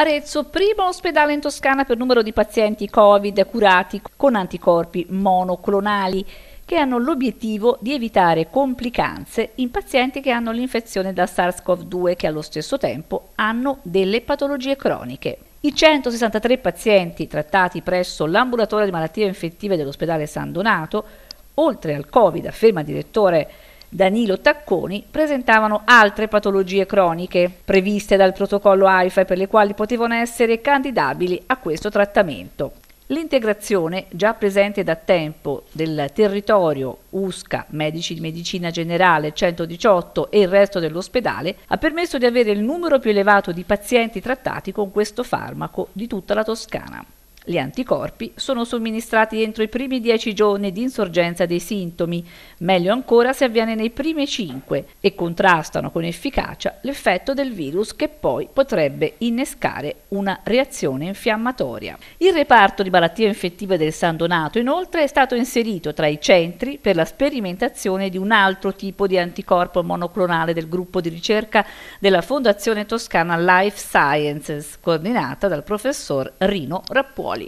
Arezzo, primo ospedale in Toscana per numero di pazienti Covid curati con anticorpi monoclonali che hanno l'obiettivo di evitare complicanze in pazienti che hanno l'infezione da SARS-CoV-2 che allo stesso tempo hanno delle patologie croniche. I 163 pazienti trattati presso l'ambulatorio di malattie infettive dell'ospedale San Donato, oltre al Covid, afferma il direttore Danilo Tacconi presentavano altre patologie croniche previste dal protocollo AIFA per le quali potevano essere candidabili a questo trattamento. L'integrazione già presente da tempo del territorio USCA, medici di medicina generale 118 e il resto dell'ospedale ha permesso di avere il numero più elevato di pazienti trattati con questo farmaco di tutta la Toscana. Gli anticorpi sono somministrati entro i primi 10 giorni di insorgenza dei sintomi, meglio ancora se avviene nei primi 5 e contrastano con efficacia l'effetto del virus che poi potrebbe innescare una reazione infiammatoria. Il reparto di malattie infettive del San Donato inoltre è stato inserito tra i centri per la sperimentazione di un altro tipo di anticorpo monoclonale del gruppo di ricerca della Fondazione Toscana Life Sciences, coordinata dal professor Rino Rappuoli.